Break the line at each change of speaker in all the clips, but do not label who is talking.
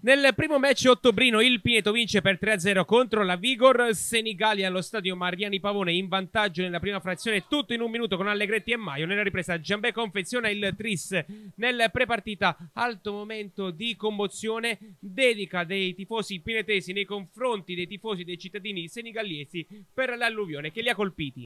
Nel primo match ottobrino il Pineto vince per 3-0 contro la Vigor Senigali allo stadio Mariani Pavone in vantaggio nella prima frazione tutto in un minuto con Allegretti e Maio nella ripresa Giambè confeziona il tris nel prepartita alto momento di commozione dedica dei tifosi pinetesi nei confronti dei tifosi dei cittadini senigallesi per l'alluvione che li ha colpiti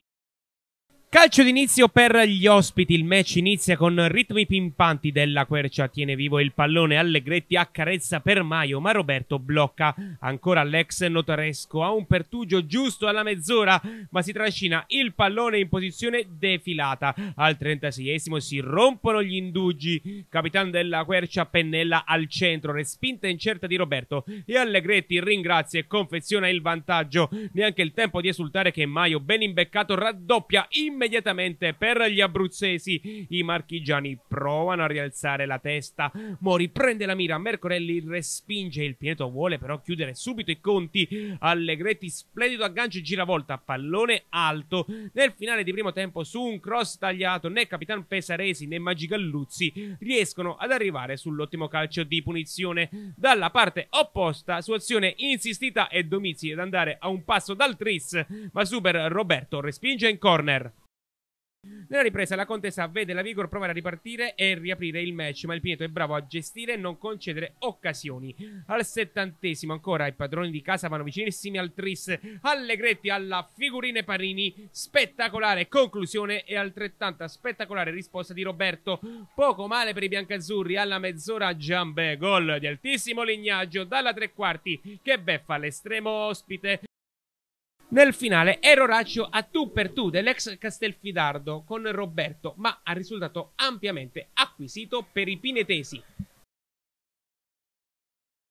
Calcio d'inizio per gli ospiti, il match inizia con ritmi pimpanti della Quercia, tiene vivo il pallone, Allegretti accarezza per Maio, ma Roberto blocca ancora l'ex notaresco, ha un pertugio giusto alla mezz'ora, ma si trascina il pallone in posizione defilata. Al 36esimo si rompono gli indugi, capitano della Quercia pennella al centro, respinta incerta di Roberto e Allegretti ringrazia e confeziona il vantaggio. Neanche il tempo di esultare che Maio, ben imbeccato, raddoppia in immediatamente per gli abruzzesi. I marchigiani provano a rialzare la testa. Mori prende la mira, Mercorelli respinge. Il Pineto vuole però chiudere subito i conti. Allegretti splendido aggancio e giravolta, pallone alto. Nel finale di primo tempo su un cross tagliato né Capitan Pesaresi né Magigalluzzi riescono ad arrivare sull'ottimo calcio di punizione. Dalla parte opposta su azione insistita e Domizi ad andare a un passo dal Tris, ma super Roberto respinge in corner. Nella ripresa la contesa vede la Vigor provare a ripartire e riaprire il match, ma il Pineto è bravo a gestire e non concedere occasioni. Al settantesimo ancora i padroni di casa vanno vicinissimi al Tris, Allegretti alla figurine Parini, spettacolare conclusione e altrettanta spettacolare risposta di Roberto. Poco male per i biancazzurri alla mezz'ora Giambe, gol di altissimo lignaggio dalla tre quarti che beffa l'estremo ospite nel finale Eroraccio a tu per tu dell'ex Castelfidardo con Roberto, ma ha risultato ampiamente acquisito per i pinetesi.